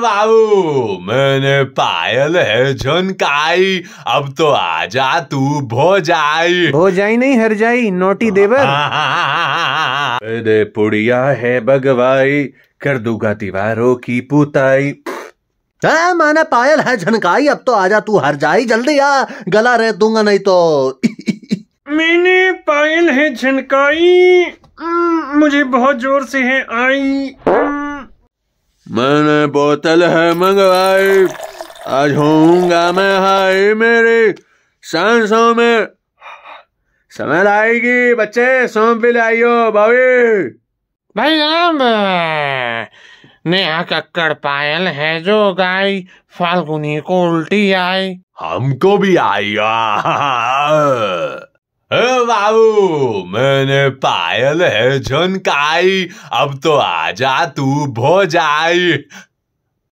बाबू मैंने पायल है झुनकाई अब तो आजा तू भो जाई भो जाई नहीं हर जाई नोटी देवर अरे पुड़िया है बगवाई कर दूंगा दीवारों की पुताई आ, हाँ, मैंने पायल है झनकाई अब तो आजा तू हर जाई जल्दी आ गला रह दूंगा नहीं तो मैंने पायल है झनकाई मुझे बहुत जोर से है आई मैंने बोतल है मंगवाई आज होऊंगा मैं हाई मेरी सांसों में समय आएगी बच्चे सौंप भी लाइयो भाभी भाई राम नेहा कक्कड़ पायल है जो गाय फाल्गुनी को उल्टी आई हमको भी आई बाबू मैंने पायल है झुनकाई अब तो आजा तू भो जाई